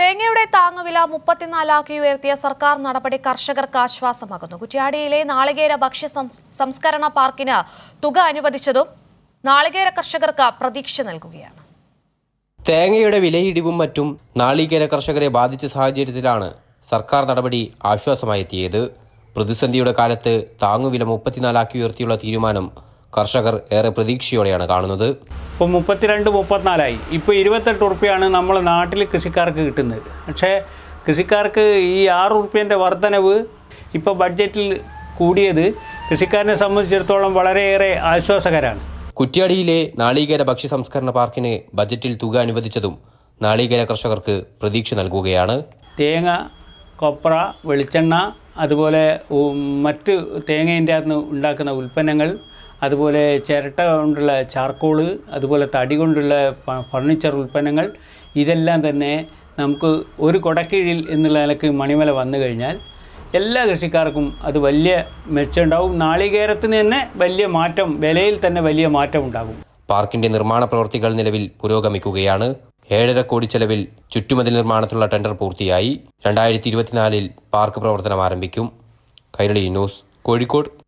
തേങ്ങയുടെ താങ്ങുവില മുപ്പത്തിനാലാക്കി ഉയർത്തിയ സർക്കാർ നടപടി കർഷകർക്ക് ആശ്വാസമാകുന്നു കുറ്റ്യാടിയിലെ നാളികേര ഭക്ഷ്യ സംസ്കരണ പാർക്കിന് തുക അനുവദിച്ചതും നാളികേര കർഷകർക്ക് പ്രതീക്ഷ നൽകുകയാണ് തേങ്ങയുടെ വിലയിടിവും മറ്റും നാളികേര കർഷകരെ ബാധിച്ച സാഹചര്യത്തിലാണ് സർക്കാർ നടപടി ആശ്വാസമായെത്തിയത് പ്രതിസന്ധിയുടെ കാലത്ത് താങ്ങുവില മുപ്പത്തിനാലാക്കി ഉയർത്തിയുള്ള തീരുമാനം കർഷകർ ഏറെ പ്രതീക്ഷയോടെയാണ് കാണുന്നത് ഇപ്പോൾ മുപ്പത്തിരണ്ട് മുപ്പത്തിനാലായി ഇപ്പോൾ ഇരുപത്തെട്ട് ഉറുപ്പ്യാണ് നമ്മൾ നാട്ടിൽ കൃഷിക്കാർക്ക് കിട്ടുന്നത് പക്ഷേ കൃഷിക്കാർക്ക് ഈ ആറ് ഉറുപ്പ്യൻ്റെ വർധനവ് ഇപ്പോൾ ബഡ്ജറ്റിൽ കൂടിയത് കൃഷിക്കാരനെ സംബന്ധിച്ചിടത്തോളം വളരെയേറെ ആശ്വാസകരമാണ് കുറ്റ്യാടിയിലെ നാളികേര ഭക്ഷ്യ സംസ്കരണ പാർക്കിന് ബജറ്റിൽ തുക അനുവദിച്ചതും നാളികേര കർഷകർക്ക് പ്രതീക്ഷ നൽകുകയാണ് തേങ്ങ കൊപ്ര വെളിച്ചെണ്ണ അതുപോലെ മറ്റ് തേങ്ങേൻ്റെ അകത്ത് ഉണ്ടാക്കുന്ന ഉൽപ്പന്നങ്ങൾ അതുപോലെ ചിരട്ട കൊണ്ടുള്ള ചാർക്കോള് അതുപോലെ തടി കൊണ്ടുള്ള ഫർണിച്ചർ ഉൽപ്പന്നങ്ങൾ ഇതെല്ലാം തന്നെ നമുക്ക് ഒരു കൊടക്കീഴിൽ എന്നുള്ള നിലക്ക് മണിമല വന്നു കഴിഞ്ഞാൽ എല്ലാ കൃഷിക്കാർക്കും അത് വലിയ മെച്ചമുണ്ടാവും നാളികേരത്തിന് തന്നെ വലിയ മാറ്റം വിലയിൽ തന്നെ വലിയ മാറ്റം ഉണ്ടാകും പാർക്കിന്റെ നിർമ്മാണ പ്രവൃത്തികൾ നിലവിൽ പുരോഗമിക്കുകയാണ് ഏഴര കോടി ചെലവിൽ ചുറ്റുമതിൽ നിർമ്മാണത്തിലുള്ള ടെൻഡർ പൂർത്തിയായി രണ്ടായിരത്തി ഇരുപത്തിനാലിൽ പാർക്ക് പ്രവർത്തനം ആരംഭിക്കും കൈരളി ന്യൂസ് കോഴിക്കോട്